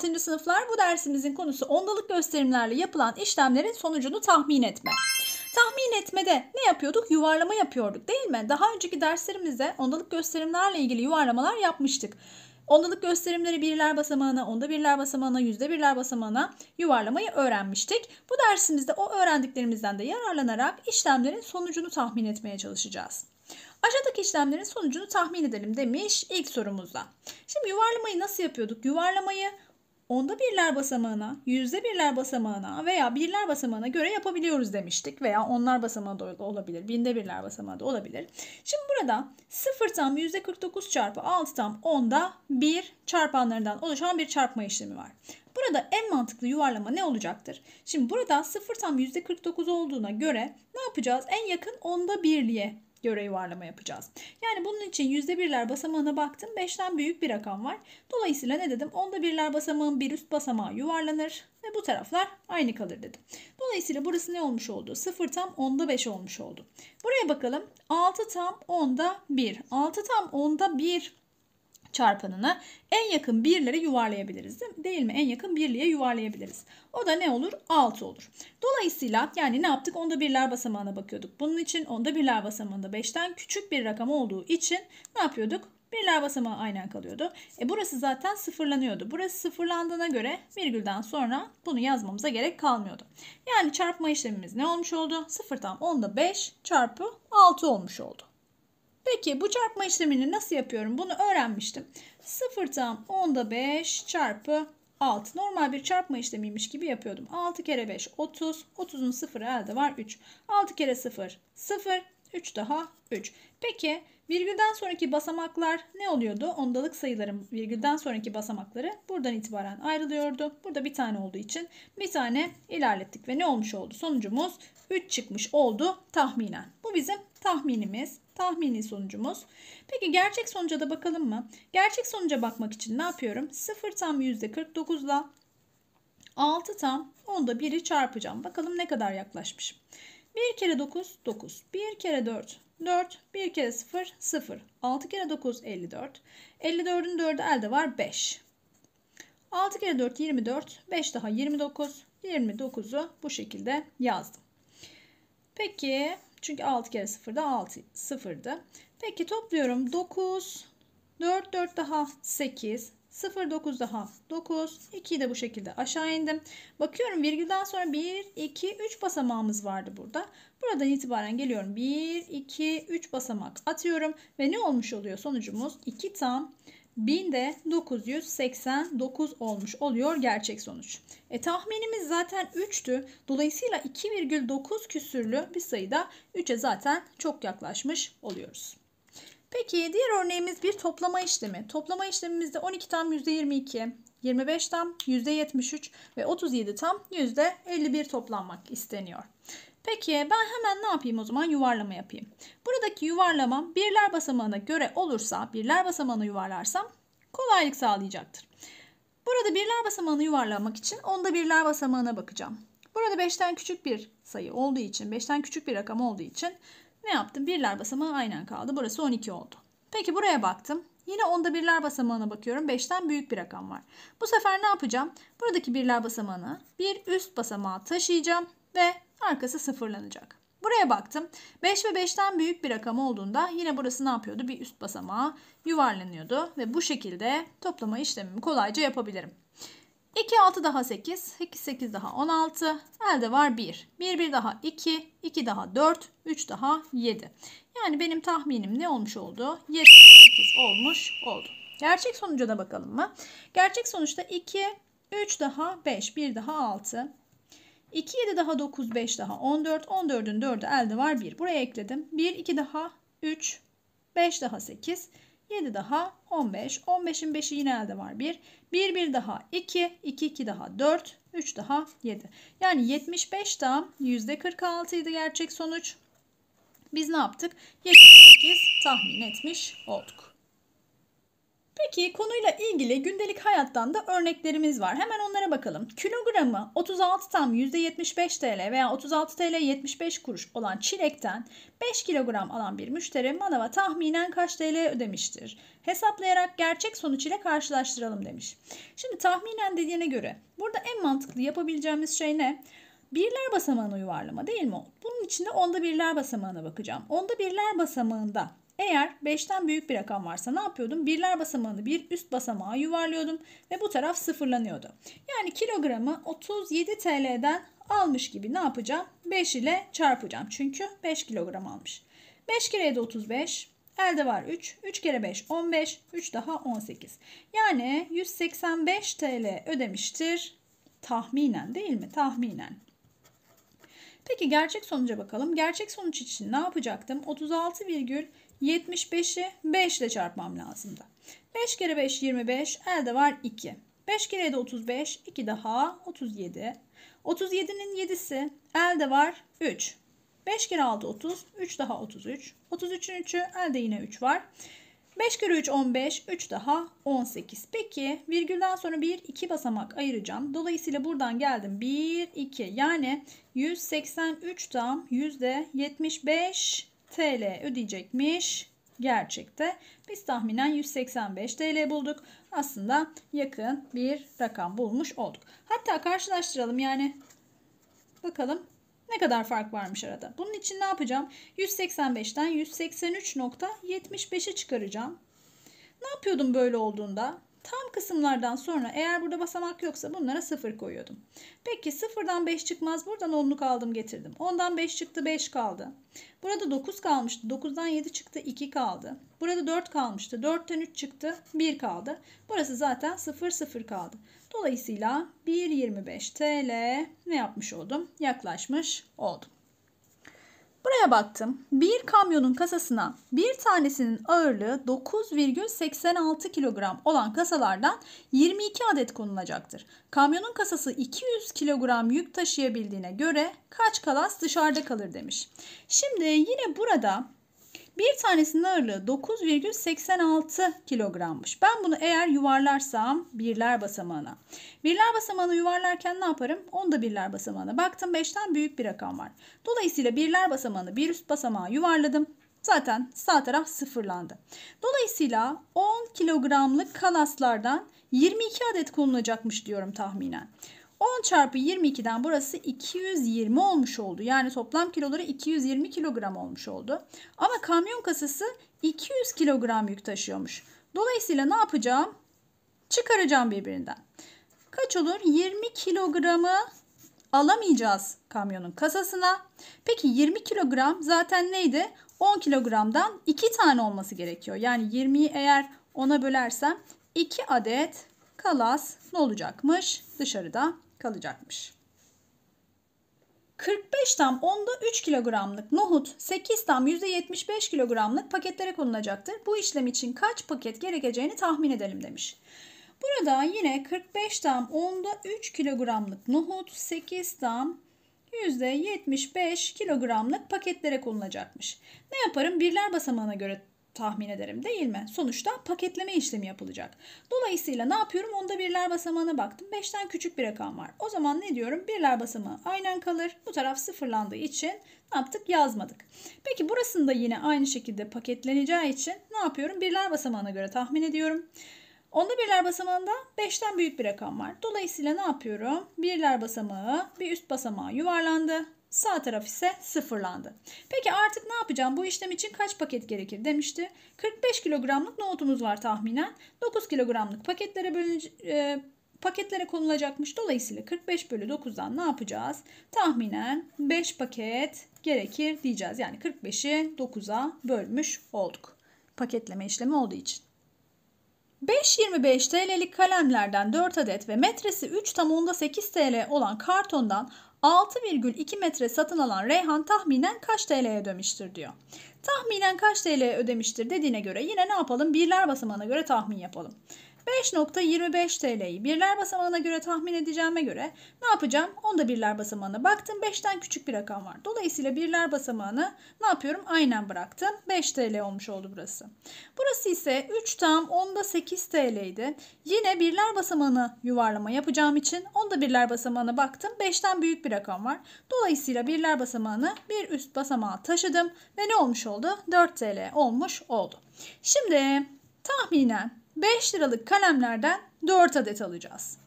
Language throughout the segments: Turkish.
6. sınıflar bu dersimizin konusu ondalık gösterimlerle yapılan işlemlerin sonucunu tahmin etme. Tahmin etmede ne yapıyorduk? Yuvarlama yapıyorduk değil mi? Daha önceki derslerimizde ondalık gösterimlerle ilgili yuvarlamalar yapmıştık. Ondalık gösterimleri birler basamağına, onda birler basamağına, yüzde birler basamağına yuvarlamayı öğrenmiştik. Bu dersimizde o öğrendiklerimizden de yararlanarak işlemlerin sonucunu tahmin etmeye çalışacağız. Aşağıdaki işlemlerin sonucunu tahmin edelim demiş ilk sorumuzda. Şimdi yuvarlamayı nasıl yapıyorduk? Yuvarlamayı onda birler basamağına, yüzde birler basamağına veya birler basamağına göre yapabiliyoruz demiştik. Veya onlar basamağı da olabilir, binde birler basamağı da olabilir. Şimdi burada 0 tam yüzde 49 çarpı 6 tam 10'da 1 çarpanlarından oluşan bir çarpma işlemi var. Burada en mantıklı yuvarlama ne olacaktır? Şimdi burada 0 tam %49 olduğuna göre ne yapacağız? En yakın onda birliğe göre yuvarlama yapacağız. Yani bunun için yüzde birler basamağına baktım. Beşten büyük bir rakam var. Dolayısıyla ne dedim? Onda birler basamağın bir üst basamağı yuvarlanır ve bu taraflar aynı kalır dedim. Dolayısıyla burası ne olmuş oldu? 0 tam onda 5 olmuş oldu. Buraya bakalım. 6 tam onda 1. 6 tam onda 1 çarpanını en yakın birlere yuvarlayabiliriz değil mi? En yakın birliğe yuvarlayabiliriz. O da ne olur? 6 olur. Dolayısıyla yani ne yaptık? Onda birler basamağına bakıyorduk. Bunun için onda birler basamağında 5'ten küçük bir rakam olduğu için ne yapıyorduk? Birler basamağı aynen kalıyordu. E burası zaten sıfırlanıyordu. Burası sıfırlandığına göre virgülden sonra bunu yazmamıza gerek kalmıyordu. Yani çarpma işlemimiz ne olmuş oldu? 0 tam 10'da 5 çarpı 6 olmuş oldu. Peki bu çarpma işlemini nasıl yapıyorum? Bunu öğrenmiştim. 0 tam 10'da 5 çarpı 6. Normal bir çarpma işlemiymiş gibi yapıyordum. 6 kere 5 30. 30'un 0'ı elde var 3. 6 kere 0 0. 3 daha 3. Peki virgülden sonraki basamaklar ne oluyordu? Ondalık sayıların virgülden sonraki basamakları buradan itibaren ayrılıyordu. Burada bir tane olduğu için bir tane ilerlettik ve ne olmuş oldu? Sonucumuz 3 çıkmış oldu tahminen. Bu bizim tahminimiz, tahmini sonucumuz. Peki gerçek sonuca da bakalım mı? Gerçek sonuca bakmak için ne yapıyorum? 0 tam %49 ile 6 tam onda 1'i çarpacağım. Bakalım ne kadar yaklaşmışım. 1 kere 9 9. 1 kere 4 4. 1 kere 0 0. 6 kere 9 54. 54'ün 4'ü elde var 5. 6 kere 4 24. 5 daha 29. 29'u bu şekilde yazdım. Peki çünkü 6 kere 0 da 6 0'dı. Peki topluyorum 9 4 4 daha 8 0,9 daha 9. 2'yi de bu şekilde aşağı indim. Bakıyorum virgülden sonra 1, 2, 3 basamağımız vardı burada. Buradan itibaren geliyorum. 1, 2, 3 basamak atıyorum. Ve ne olmuş oluyor sonucumuz? 2 tam 1989 olmuş oluyor gerçek sonuç. E, tahminimiz zaten 3'tü. Dolayısıyla 2,9 küsürlü bir sayıda 3'e zaten çok yaklaşmış oluyoruz. Peki diğer örneğimiz bir toplama işlemi. Toplama işlemimizde 12 tam %22, 25 tam %73 ve 37 tam %51 toplanmak isteniyor. Peki ben hemen ne yapayım o zaman yuvarlama yapayım. Buradaki yuvarlamam birler basamağına göre olursa, birler basamağına yuvarlarsam kolaylık sağlayacaktır. Burada birler basamağını yuvarlamak için onda birler basamağına bakacağım. Burada 5'ten küçük bir sayı olduğu için, 5'ten küçük bir rakam olduğu için ne yaptım? Birler basamağı aynen kaldı. Burası 12 oldu. Peki buraya baktım. Yine onda birler basamağına bakıyorum. 5'ten büyük bir rakam var. Bu sefer ne yapacağım? Buradaki birler basamağını bir üst basamağa taşıyacağım ve arkası sıfırlanacak. Buraya baktım. 5 ve 5'ten büyük bir rakam olduğunda yine burası ne yapıyordu? Bir üst basamağa yuvarlanıyordu ve bu şekilde toplama işlemimi kolayca yapabilirim. 2, 6 daha 8, 2 8 daha 16, elde var 1. 1, 1 daha 2, 2 daha 4, 3 daha 7. Yani benim tahminim ne olmuş oldu? 78 olmuş oldu. Gerçek sonuca da bakalım mı? Gerçek sonuçta 2, 3 daha 5, 1 daha 6, 2, 7 daha 9, 5 daha 14, 14'ün 4'ü elde var 1. Buraya ekledim. 1, 2 daha 3, 5 daha 8, 7 daha 15. 15'in 5'i yine elde var 1. 1 1 daha 2. 2 2 daha 4. 3 daha 7. Yani 75 tam %46 idi gerçek sonuç. Biz ne yaptık? 78 tahmin etmiş olduk. Peki konuyla ilgili gündelik hayattan da örneklerimiz var. Hemen onlara bakalım. Kilogramı 36 tam %75 TL veya 36 TL 75 kuruş olan çilekten 5 kilogram alan bir müşteri manava tahminen kaç TL ödemiştir? Hesaplayarak gerçek sonuç ile karşılaştıralım demiş. Şimdi tahminen dediğine göre burada en mantıklı yapabileceğimiz şey ne? Birler basamağına yuvarlama değil mi? Bunun için de onda birler basamağına bakacağım. Onda birler basamağında eğer 5'ten büyük bir rakam varsa ne yapıyordum? Birler basamağını bir üst basamağa yuvarlıyordum ve bu taraf sıfırlanıyordu. Yani kilogramı 37 TL'den almış gibi ne yapacağım? 5 ile çarpacağım. Çünkü 5 kilogram almış. 5 kere 7 35. Elde var 3. 3 kere 5 15. 3 daha 18. Yani 185 TL ödemiştir tahminen değil mi? Tahminen. Peki gerçek sonuca bakalım. Gerçek sonuç için ne yapacaktım? 36,75'i 5 ile çarpmam lazımdı. 5 kere 5 25 elde var 2. 5 kere de 35 2 daha 37. 37'nin 7'si elde var 3. 5 kere 6 30 3 daha 33. 33'ün 3'ü elde yine 3 var. 5 kere 3 15, 3 daha 18. Peki virgülden sonra 1, 2 basamak ayıracağım. Dolayısıyla buradan geldim 1, 2 yani 183 tam %75 TL ödeyecekmiş gerçekte. Biz tahminen 185 TL bulduk. Aslında yakın bir rakam bulmuş olduk. Hatta karşılaştıralım yani bakalım ne kadar fark varmış arada? Bunun için ne yapacağım? 185'ten 183.75'i çıkaracağım. Ne yapıyordum böyle olduğunda? Tam kısımlardan sonra eğer burada basamak yoksa bunlara 0 koyuyordum. Peki 0'dan 5 çıkmaz. Buradan 10'luk aldım getirdim. 10'dan 5 çıktı 5 kaldı. Burada 9 kalmıştı. 9'dan 7 çıktı 2 kaldı. Burada 4 kalmıştı. 4'ten 3 çıktı 1 kaldı. Burası zaten 0 0 kaldı. Dolayısıyla 1.25 TL ne yapmış oldum? Yaklaşmış oldum. Buraya baktım. Bir kamyonun kasasına bir tanesinin ağırlığı 9,86 kilogram olan kasalardan 22 adet konulacaktır. Kamyonun kasası 200 kilogram yük taşıyabildiğine göre kaç kalas dışarıda kalır demiş. Şimdi yine burada bir tanesinin ağırlığı 9,86 kilogrammış. Ben bunu eğer yuvarlarsam birler basamağına. Birler basamağını yuvarlarken ne yaparım? Onda birler basamağına baktım. 5'ten büyük bir rakam var. Dolayısıyla birler basamağını bir üst basamağa yuvarladım. Zaten sağ taraf sıfırlandı. Dolayısıyla 10 kilogramlık kalaslardan 22 adet konulacakmış diyorum tahminen. 10 çarpı 22'den burası 220 olmuş oldu. Yani toplam kiloları 220 kilogram olmuş oldu. Ama kamyon kasası 200 kilogram yük taşıyormuş. Dolayısıyla ne yapacağım? Çıkaracağım birbirinden. Kaç olur? 20 kilogramı alamayacağız kamyonun kasasına. Peki 20 kilogram zaten neydi? 10 kilogramdan 2 tane olması gerekiyor. Yani 20'yi eğer 10'a bölersem 2 adet kalas ne olacakmış? Dışarıda kalacakmış. 45 tam onda 3 kilogramlık nohut, 8 tam %75 kilogramlık paketlere konulacaktır. Bu işlem için kaç paket gerekeceğini tahmin edelim demiş. Burada yine 45 tam onda 3 kilogramlık nohut, 8 tam %75 kilogramlık paketlere konulacakmış. Ne yaparım? Birler basamağına göre tahmin ederim değil mi? Sonuçta paketleme işlemi yapılacak. Dolayısıyla ne yapıyorum? Onda birler basamağına baktım. 5'ten küçük bir rakam var. O zaman ne diyorum? Birler basamağı aynen kalır. Bu taraf sıfırlandığı için ne yaptık? Yazmadık. Peki burasında yine aynı şekilde paketleneceği için ne yapıyorum? Birler basamağına göre tahmin ediyorum. Onda birler basamağında 5'ten büyük bir rakam var. Dolayısıyla ne yapıyorum? Birler basamağı bir üst basamağa yuvarlandı. Sağ taraf ise sıfırlandı. Peki artık ne yapacağım? Bu işlem için kaç paket gerekir demişti. 45 kilogramlık nohutumuz var tahminen. 9 kilogramlık paketlere bölünecek. E, paketlere konulacakmış. Dolayısıyla 45 bölü 9'dan ne yapacağız? Tahminen 5 paket gerekir diyeceğiz. Yani 45'i 9'a bölmüş olduk. Paketleme işlemi olduğu için. 5.25 TL'lik kalemlerden 4 adet ve metresi 3 tam onda 8 TL olan kartondan 6,2 metre satın alan Reyhan tahminen kaç TL'ye ödemiştir diyor. Tahminen kaç TL'ye ödemiştir dediğine göre yine ne yapalım? Birler basamağına göre tahmin yapalım. 5.25 TL'yi birler basamağına göre tahmin edeceğime göre ne yapacağım? Onda birler basamağına baktım. 5'ten küçük bir rakam var. Dolayısıyla birler basamağını ne yapıyorum? Aynen bıraktım. 5 TL olmuş oldu burası. Burası ise 3 tam onda 8 TL Yine birler basamağını yuvarlama yapacağım için onda birler basamağına baktım. 5'ten büyük bir rakam var. Dolayısıyla birler basamağını bir üst basamağa taşıdım ve ne olmuş oldu? 4 TL olmuş oldu. Şimdi tahminen 5 liralık kalemlerden 4 adet alacağız.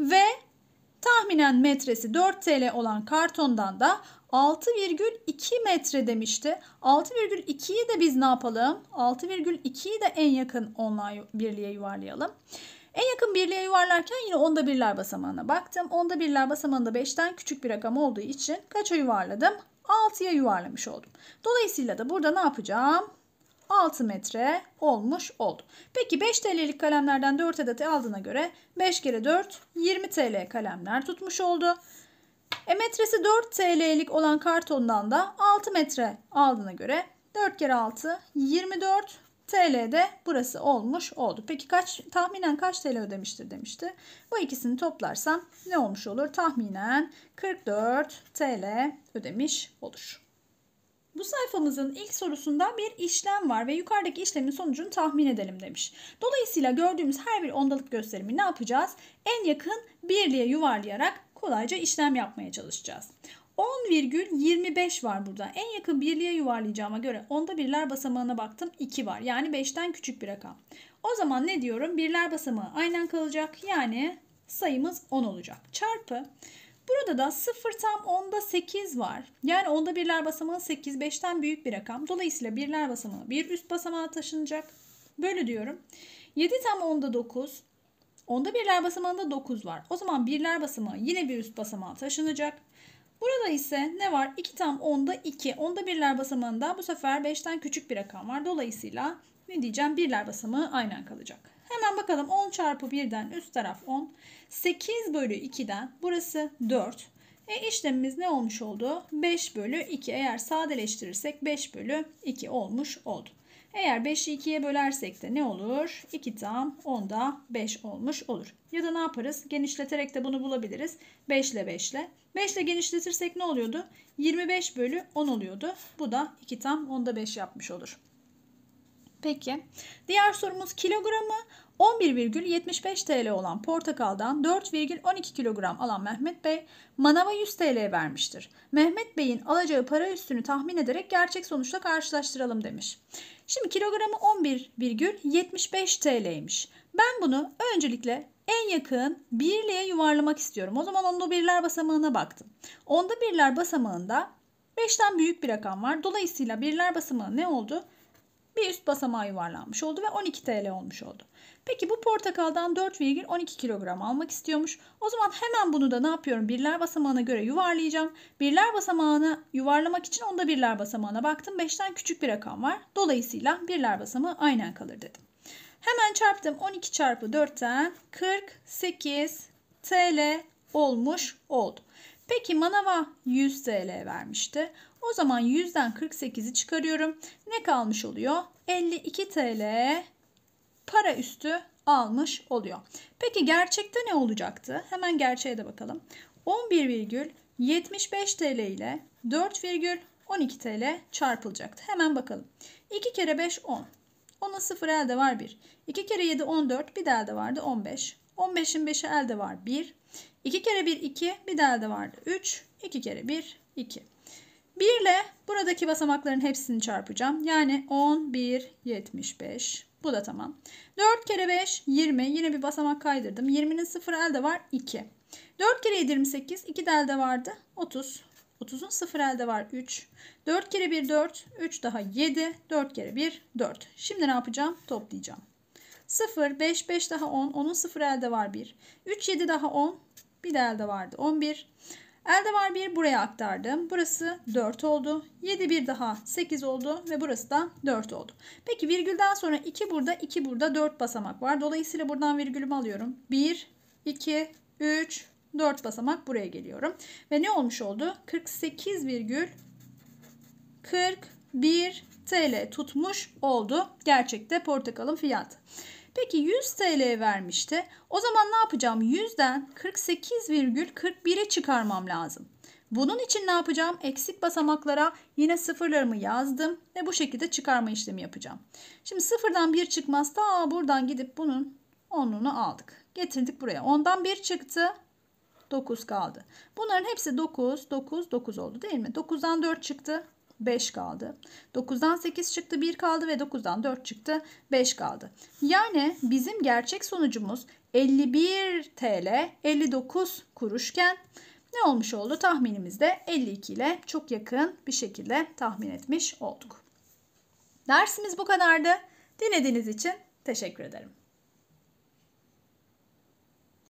Ve tahminen metresi 4 TL olan kartondan da 6,2 metre demişti. 6,2'yi de biz ne yapalım? 6,2'yi de en yakın online birliğe yuvarlayalım. En yakın birliğe yuvarlarken yine onda birler basamağına baktım. Onda birler basamağında 5'ten küçük bir rakam olduğu için kaça yuvarladım? 6'ya yuvarlamış oldum. Dolayısıyla da burada ne yapacağım? 6 metre olmuş oldu. Peki 5 TL'lik kalemlerden 4 adeti aldığına göre 5 kere 4 20 TL kalemler tutmuş oldu. E metresi 4 TL'lik olan kartondan da 6 metre aldığına göre 4 kere 6 24 TL'de burası olmuş oldu. Peki kaç tahminen kaç TL ödemiştir demişti. Bu ikisini toplarsam ne olmuş olur? Tahminen 44 TL ödemiş olur. Bu sayfamızın ilk sorusunda bir işlem var ve yukarıdaki işlemin sonucunu tahmin edelim demiş. Dolayısıyla gördüğümüz her bir ondalık gösterimi ne yapacağız? En yakın birliğe yuvarlayarak kolayca işlem yapmaya çalışacağız. 10,25 var burada. En yakın birliğe yuvarlayacağıma göre onda birler basamağına baktım 2 var. Yani 5'ten küçük bir rakam. O zaman ne diyorum? Birler basamağı aynen kalacak. Yani sayımız 10 olacak. Çarpı Burada da 0 tam 10'da 8 var. Yani 10'da birler basamağı 8, 5'ten büyük bir rakam. Dolayısıyla birler basamağı bir üst basamağa taşınacak. Böyle diyorum. 7 tam 10'da 9. 10'da birler basamağında 9 var. O zaman birler basamağı yine bir üst basamağa taşınacak. Burada ise ne var? 2 tam 10'da 2. 10'da birler basamağında bu sefer 5'ten küçük bir rakam var. Dolayısıyla ne diyeceğim? Birler basamağı aynen kalacak. Hemen bakalım 10 çarpı 1'den üst taraf 10. 8 bölü 2'den burası 4. E işlemimiz ne olmuş oldu? 5 bölü 2. Eğer sadeleştirirsek 5 bölü 2 olmuş oldu. Eğer 5'i 2'ye bölersek de ne olur? 2 tam 10'da 5 olmuş olur. Ya da ne yaparız? Genişleterek de bunu bulabiliriz. 5 ile 5 ile. 5 ile genişletirsek ne oluyordu? 25 bölü 10 oluyordu. Bu da 2 tam 10'da 5 yapmış olur. Peki diğer sorumuz kilogramı 11,75 TL olan portakaldan 4,12 kilogram alan Mehmet Bey manava 100 TL vermiştir. Mehmet Bey'in alacağı para üstünü tahmin ederek gerçek sonuçla karşılaştıralım demiş. Şimdi kilogramı 11,75 TL'ymiş. Ben bunu öncelikle en yakın birliğe yuvarlamak istiyorum. O zaman onda birler basamağına baktım. Onda birler basamağında 5'ten büyük bir rakam var. Dolayısıyla birler basamağı ne oldu? bir üst basamağı yuvarlanmış oldu ve 12 TL olmuş oldu. Peki bu portakaldan 4,12 kilogram almak istiyormuş. O zaman hemen bunu da ne yapıyorum? Birler basamağına göre yuvarlayacağım. Birler basamağına yuvarlamak için onda birler basamağına baktım. 5'ten küçük bir rakam var. Dolayısıyla birler basamağı aynen kalır dedim. Hemen çarptım. 12 çarpı 4'ten 48 TL olmuş oldu. Peki manava 100 TL vermişti. O zaman 100'den 48'i çıkarıyorum. Ne kalmış oluyor? 52 TL para üstü almış oluyor. Peki gerçekte ne olacaktı? Hemen gerçeğe de bakalım. 11,75 TL ile 4,12 TL çarpılacaktı. Hemen bakalım. 2 kere 5 10. 10'a 0 elde var 1. 2 kere 7 14 bir de elde vardı 15. 15'in 5'i elde var 1. 2 kere 1 2 bir de elde vardı 3. 2 kere 1 2. 1 ile buradaki basamakların hepsini çarpacağım. Yani 10, 1, 75. Bu da tamam. 4 kere 5, 20. Yine bir basamak kaydırdım. 20'nin 0 elde var 2. 4 kere 7, 28. 2 de elde vardı. 30. 30'un 0 elde var 3. 4 kere 1, 4. 3 daha 7. 4 kere 1, 4. Şimdi ne yapacağım? Toplayacağım. 0, 5, 5 daha 10. 10'un 0 elde var 1. 3, 7 daha 10. Bir de elde vardı. 11. Elde var 1 buraya aktardım. Burası 4 oldu. 7 bir daha 8 oldu ve burası da 4 oldu. Peki virgülden sonra 2 burada 2 burada 4 basamak var. Dolayısıyla buradan virgülümü alıyorum. 1, 2, 3, 4 basamak buraya geliyorum. Ve ne olmuş oldu? 48 virgül 41 TL tutmuş oldu. Gerçekte portakalın fiyatı. Peki 100 TL vermişti. O zaman ne yapacağım? 100'den 48,41'e çıkarmam lazım. Bunun için ne yapacağım? Eksik basamaklara yine sıfırlarımı yazdım ve bu şekilde çıkarma işlemi yapacağım. Şimdi sıfırdan bir çıkmaz. Ta buradan gidip bunun onunu aldık. Getirdik buraya. Ondan bir çıktı. 9 kaldı. Bunların hepsi 9, 9, 9 oldu değil mi? 9'dan 4 çıktı. 5 kaldı. 9'dan 8 çıktı 1 kaldı ve 9'dan 4 çıktı 5 kaldı. Yani bizim gerçek sonucumuz 51 TL 59 kuruşken ne olmuş oldu? Tahminimizde 52 ile çok yakın bir şekilde tahmin etmiş olduk. Dersimiz bu kadardı. Dinlediğiniz için teşekkür ederim.